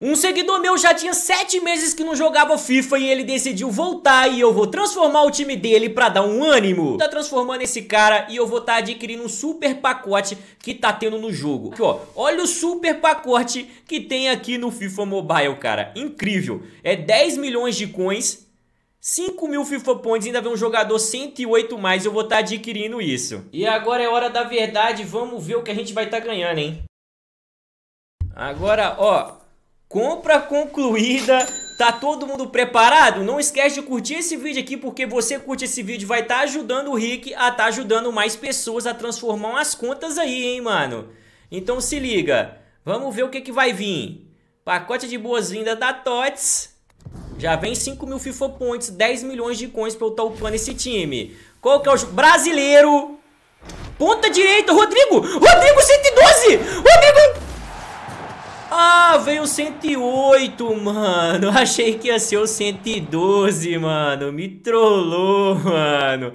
Um seguidor meu já tinha 7 meses que não jogava FIFA e ele decidiu voltar e eu vou transformar o time dele pra dar um ânimo. Tá transformando esse cara e eu vou tá adquirindo um super pacote que tá tendo no jogo. Aqui, ó, olha o super pacote que tem aqui no FIFA Mobile, cara. Incrível. É 10 milhões de coins, 5 mil FIFA Points, ainda vem um jogador 108 mais, eu vou estar tá adquirindo isso. E agora é hora da verdade, vamos ver o que a gente vai estar tá ganhando, hein? Agora, ó, Compra concluída, tá todo mundo preparado? Não esquece de curtir esse vídeo aqui, porque você curte esse vídeo vai estar tá ajudando o Rick a estar tá ajudando mais pessoas a transformar umas contas aí, hein, mano? Então se liga, vamos ver o que, que vai vir. Pacote de boas-vindas da TOTS. Já vem 5 mil FIFA Points, 10 milhões de coins pra eu estar tá upando esse time. Qual que é o jogo? Brasileiro! Ponta direita, Rodrigo! Rodrigo 112! Rodrigo ah, veio 108, mano. Achei que ia ser o 112, mano. Me trollou, mano.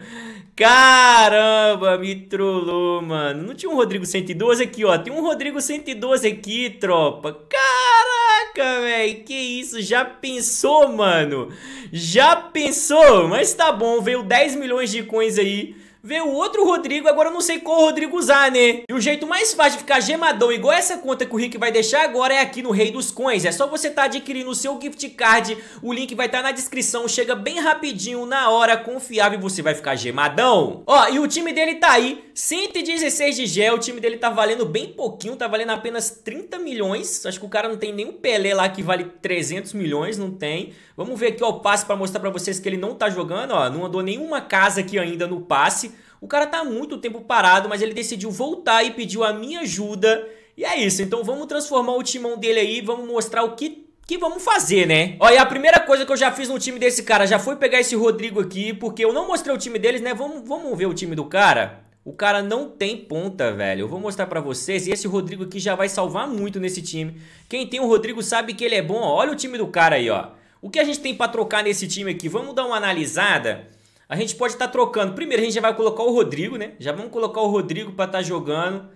Caramba, me trollou, mano. Não tinha um Rodrigo 112 aqui, ó. Tem um Rodrigo 112 aqui, tropa. Caraca, velho. Que isso? Já pensou, mano? Já pensou? Mas tá bom, veio 10 milhões de coins aí. Veio outro Rodrigo, agora eu não sei qual Rodrigo usar, né? E o jeito mais fácil de ficar gemadão igual essa conta que o Rick vai deixar agora é aqui no Rei dos Coins. É só você tá adquirindo o seu gift card, o link vai estar tá na descrição, chega bem rapidinho, na hora, confiável e você vai ficar gemadão. Ó, e o time dele tá aí, 116 de gel, o time dele tá valendo bem pouquinho, tá valendo apenas 30 milhões. Acho que o cara não tem nenhum Pelé lá que vale 300 milhões, não tem. Vamos ver aqui ó, o passe pra mostrar pra vocês que ele não tá jogando, ó. Não andou nenhuma casa aqui ainda no passe. O cara tá há muito tempo parado, mas ele decidiu voltar e pediu a minha ajuda. E é isso, então vamos transformar o timão dele aí, vamos mostrar o que que vamos fazer, né? Olha, a primeira coisa que eu já fiz no time desse cara, já foi pegar esse Rodrigo aqui, porque eu não mostrei o time deles, né? Vamos, vamos ver o time do cara. O cara não tem ponta, velho. Eu vou mostrar pra vocês. E esse Rodrigo aqui já vai salvar muito nesse time. Quem tem o Rodrigo sabe que ele é bom. Olha o time do cara aí, ó. O que a gente tem pra trocar nesse time aqui? Vamos dar uma analisada. A gente pode estar tá trocando. Primeiro, a gente já vai colocar o Rodrigo, né? Já vamos colocar o Rodrigo para estar tá jogando.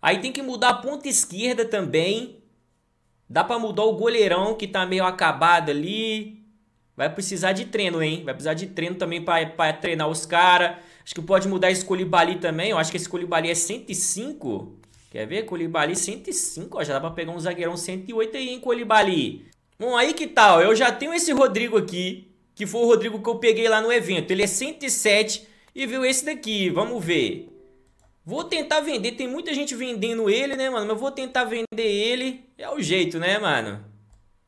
Aí tem que mudar a ponta esquerda também. Dá para mudar o goleirão que tá meio acabado ali. Vai precisar de treino, hein? Vai precisar de treino também para treinar os caras. Acho que pode mudar esse Colibali também. Eu acho que esse Colibali é 105. Quer ver? Colibali 105. Ó, já dá pra pegar um zagueirão 108 aí, hein, Colibali? Bom, aí que tal? Tá, Eu já tenho esse Rodrigo aqui que foi o Rodrigo que eu peguei lá no evento. Ele é 107 e viu esse daqui, vamos ver. Vou tentar vender, tem muita gente vendendo ele, né, mano? Mas vou tentar vender ele, é o jeito, né, mano?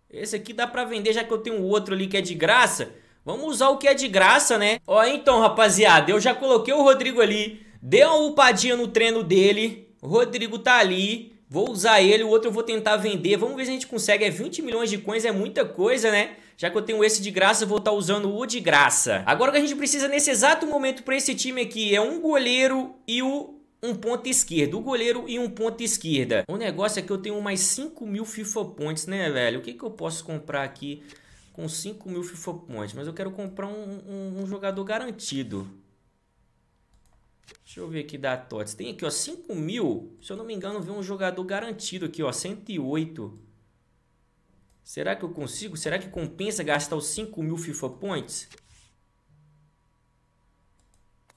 Esse aqui dá pra vender, já que eu tenho outro ali que é de graça. Vamos usar o que é de graça, né? Ó, então, rapaziada, eu já coloquei o Rodrigo ali, dei uma upadinha no treino dele. O Rodrigo tá ali, vou usar ele, o outro eu vou tentar vender. Vamos ver se a gente consegue, é 20 milhões de coins, é muita coisa, né? Já que eu tenho esse de graça, vou estar tá usando o de graça. Agora o que a gente precisa nesse exato momento para esse time aqui é um goleiro e o um ponto esquerdo, o goleiro e um ponto esquerda. O negócio é que eu tenho mais 5 mil FIFA Points, né, velho? O que, que eu posso comprar aqui com 5 mil FIFA Points? Mas eu quero comprar um, um, um jogador garantido. Deixa eu ver aqui da TOTS. Tem aqui, ó, 5 mil. Se eu não me engano, vem um jogador garantido aqui, ó, 108. Será que eu consigo? Será que compensa gastar os 5 mil FIFA Points?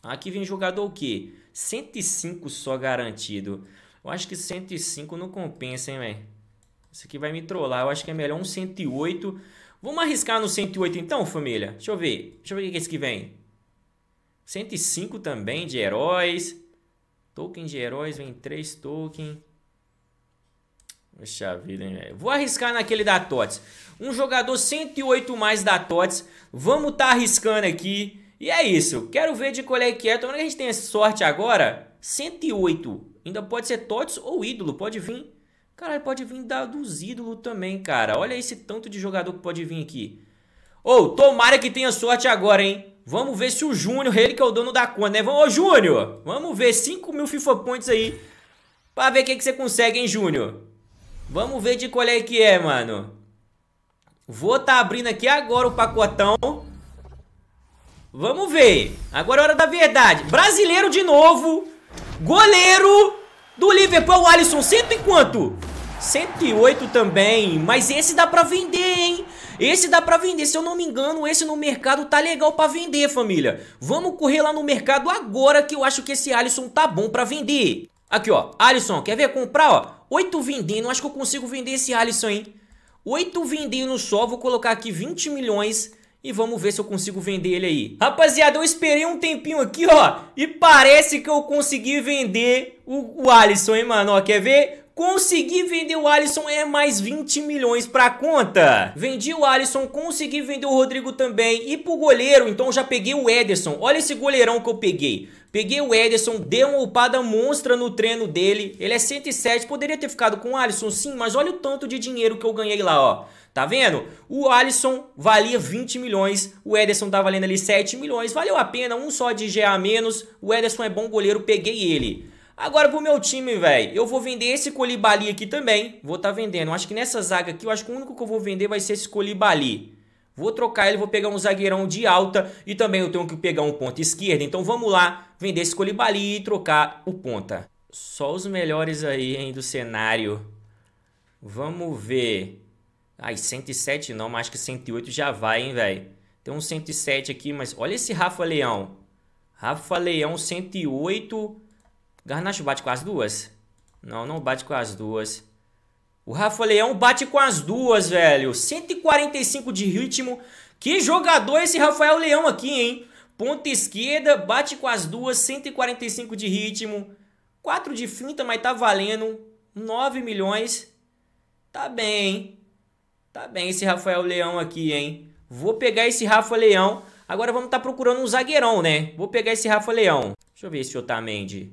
Aqui vem jogador o quê? 105 só garantido. Eu acho que 105 não compensa, hein, velho? Isso aqui vai me trollar. Eu acho que é melhor um 108. Vamos arriscar no 108 então, família? Deixa eu ver. Deixa eu ver o que é esse que vem. 105 também de heróis. Token de heróis, vem 3 token. Poxa vida, hein, velho. Vou arriscar naquele da Tots. Um jogador 108 mais da Tots. Vamos tá arriscando aqui. E é isso. Quero ver de qual é que é. Tomara que a gente tenha sorte agora. 108. Ainda pode ser Tots ou ídolo. Pode vir. Caralho, pode vir da, dos ídolos também, cara. Olha esse tanto de jogador que pode vir aqui. Ou, oh, tomara que tenha sorte agora, hein? Vamos ver se o Júnior, ele que é o dono da conta, né? Vamos, ô Júnior! Vamos ver 5 mil FIFA Points aí. Pra ver o que, que você consegue, hein, Júnior? Vamos ver de qual é que é, mano. Vou tá abrindo aqui agora o pacotão. Vamos ver. Agora é hora da verdade. Brasileiro de novo. Goleiro do Liverpool, Alisson. Cento e quanto? 108 também, mas esse dá pra vender, hein? Esse dá pra vender, se eu não me engano, esse no mercado tá legal pra vender, família. Vamos correr lá no mercado agora que eu acho que esse Alisson tá bom pra vender. Aqui, ó, Alisson, quer ver comprar, ó? 8 vendendo, acho que eu consigo vender esse Alisson, hein? 8 vendendo só, vou colocar aqui 20 milhões e vamos ver se eu consigo vender ele aí. Rapaziada, eu esperei um tempinho aqui, ó, e parece que eu consegui vender o, o Alisson, hein, mano? Ó, quer ver? Consegui vender o Alisson é mais 20 milhões pra conta. Vendi o Alisson, consegui vender o Rodrigo também. E pro goleiro, então já peguei o Ederson. Olha esse goleirão que eu peguei. Peguei o Ederson, dei uma upada monstra no treino dele. Ele é 107, poderia ter ficado com o Alisson, sim, mas olha o tanto de dinheiro que eu ganhei lá, ó. Tá vendo? O Alisson valia 20 milhões, o Ederson tá valendo ali 7 milhões. Valeu a pena, um só de GA menos. O Ederson é bom goleiro, peguei ele. Agora pro meu time, velho, eu vou vender esse Colibali aqui também. Vou tá vendendo. Acho que nessa zaga aqui, eu acho que o único que eu vou vender vai ser esse Colibali. Vou trocar ele, vou pegar um zagueirão de alta e também eu tenho que pegar um ponta esquerda. Então vamos lá, vender esse Colibali e trocar o ponta. Só os melhores aí, hein, do cenário. Vamos ver. Ai, 107 não, mas acho que 108 já vai, hein, velho. Tem um 107 aqui, mas olha esse Rafa Leão. Rafa Leão, 108... Garnacho bate com as duas? Não, não bate com as duas. O Rafa Leão bate com as duas, velho. 145 de ritmo. Que jogador esse Rafael Leão aqui, hein? Ponta esquerda, bate com as duas, 145 de ritmo. 4 de finta, mas tá valendo. 9 milhões. Tá bem, hein? Tá bem esse Rafael Leão aqui, hein? Vou pegar esse Rafa Leão. Agora vamos estar tá procurando um zagueirão, né? Vou pegar esse Rafa Leão. Deixa eu ver esse Otamendi.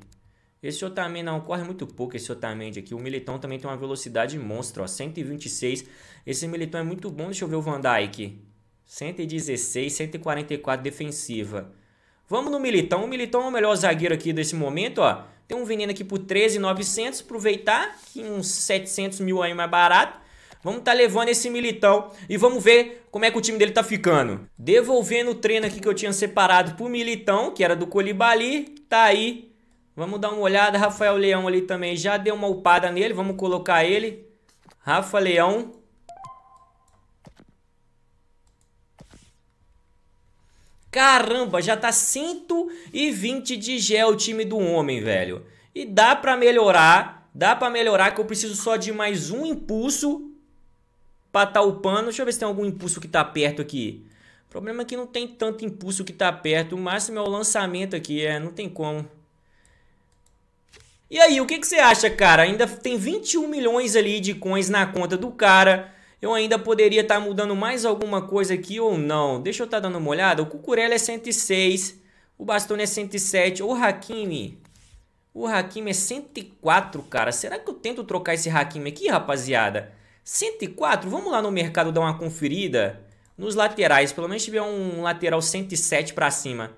Esse Otamendi não corre muito pouco, esse Otamendi aqui. O Militão também tem uma velocidade monstro, ó, 126. Esse Militão é muito bom, deixa eu ver o Van Dijk. 116, 144 defensiva. Vamos no Militão. O Militão é o melhor zagueiro aqui desse momento, ó. Tem um veneno aqui por 13,900, aproveitar, que uns 700 mil aí mais barato. Vamos tá levando esse militão e vamos ver como é que o time dele tá ficando. Devolvendo o treino aqui que eu tinha separado pro militão, que era do Colibali, tá aí Vamos dar uma olhada. Rafael Leão ali também já deu uma upada nele. Vamos colocar ele. Rafa Leão. Caramba, já tá 120 de gel o time do homem, velho. E dá pra melhorar. Dá pra melhorar que eu preciso só de mais um impulso pra tá upando. Deixa eu ver se tem algum impulso que tá perto aqui. O problema é que não tem tanto impulso que tá perto. O máximo é o lançamento aqui, é. Não tem como. E aí, o que, que você acha, cara? Ainda tem 21 milhões ali de coins na conta do cara. Eu ainda poderia estar tá mudando mais alguma coisa aqui ou não? Deixa eu estar tá dando uma olhada. O Cucurella é 106, o Bastone é 107, o Hakimi... O Hakimi é 104, cara. Será que eu tento trocar esse Hakimi aqui, rapaziada? 104? Vamos lá no mercado dar uma conferida nos laterais. Pelo menos tiver um lateral 107 para cima.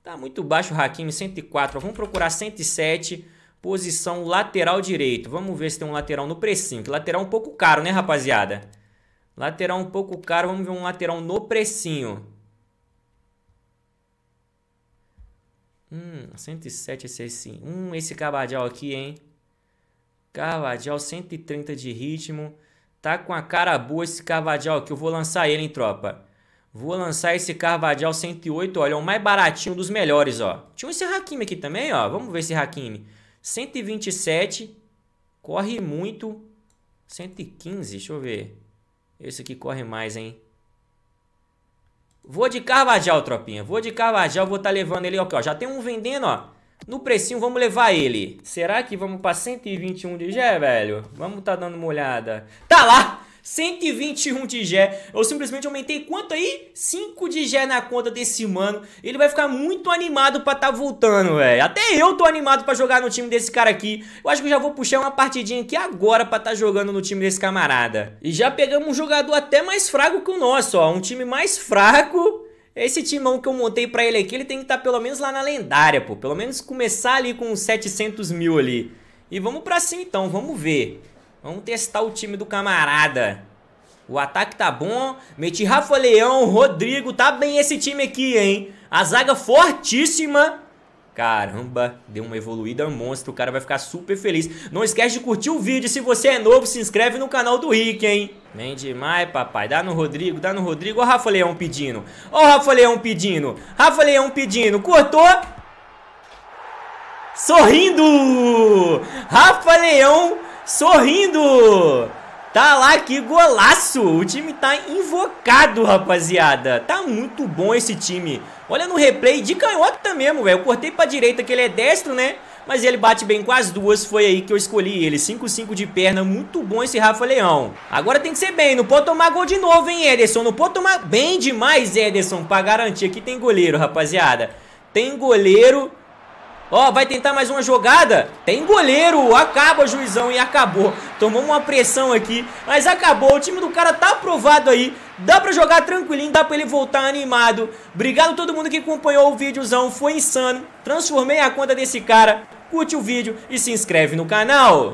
Tá muito baixo o Hakimi, 104. Vamos procurar 107. Posição lateral direito. Vamos ver se tem um lateral no precinho. lateral é um pouco caro, né, rapaziada? Lateral um pouco caro. Vamos ver um lateral no precinho. Hum, 107 esse sim. Hum, esse Carvajal aqui, hein? Carvajal, 130 de ritmo. Tá com a cara boa esse Carvajal aqui. Eu vou lançar ele, hein, tropa? Vou lançar esse Carvajal 108, olha, o mais baratinho dos melhores, ó. Tinha esse Hakimi aqui também, ó. Vamos ver esse Hakimi. 127 corre muito. 115, deixa eu ver. Esse aqui corre mais, hein? Vou de Carvajal, tropinha. Vou de Carvajal, vou estar tá levando ele. ó, já tem um vendendo, ó. No precinho, vamos levar ele. Será que vamos para 121 de G, velho? Vamos tá dando uma olhada. Tá lá! 121 de Gé. Eu simplesmente aumentei quanto aí? 5 de Gé na conta desse mano. Ele vai ficar muito animado pra tá voltando, velho. Até eu tô animado pra jogar no time desse cara aqui. Eu acho que eu já vou puxar uma partidinha aqui agora pra tá jogando no time desse camarada. E já pegamos um jogador até mais fraco que o nosso, ó. Um time mais fraco... Esse timão que eu montei pra ele aqui, ele tem que estar tá pelo menos lá na lendária, pô. Pelo menos começar ali com 700 mil ali. E vamos pra cima então, vamos ver. Vamos testar o time do camarada. O ataque tá bom. Meti Rafa Leão, Rodrigo. Tá bem esse time aqui, hein? A zaga fortíssima. Caramba, deu uma evoluída monstro. O cara vai ficar super feliz. Não esquece de curtir o vídeo. Se você é novo, se inscreve no canal do Rick, hein? Bem demais, papai. Dá no Rodrigo, dá no Rodrigo. Ó o Rafa Leão pedindo. Ó o Rafa Leão pedindo. Rafa Leão pedindo. Cortou. Sorrindo. Rafa Leão sorrindo. Tá lá, que golaço! O time tá invocado, rapaziada. Tá muito bom esse time. Olha no replay, de canhota mesmo, velho. Eu cortei pra direita, que ele é destro, né? Mas ele bate bem com as duas, foi aí que eu escolhi ele. 5-5 de perna, muito bom esse Rafa Leão. Agora tem que ser bem, não pode tomar gol de novo, hein, Ederson? Não pode tomar bem demais, Ederson, pra garantir. Aqui tem goleiro, rapaziada. Tem goleiro... Ó, vai tentar mais uma jogada. Tem goleiro. Acaba, juizão. E acabou. Tomou uma pressão aqui. Mas acabou. O time do cara tá aprovado aí. Dá pra jogar tranquilinho. Dá pra ele voltar animado. Obrigado a todo mundo que acompanhou o videozão. Foi insano. Transformei a conta desse cara. Curte o vídeo e se inscreve no canal.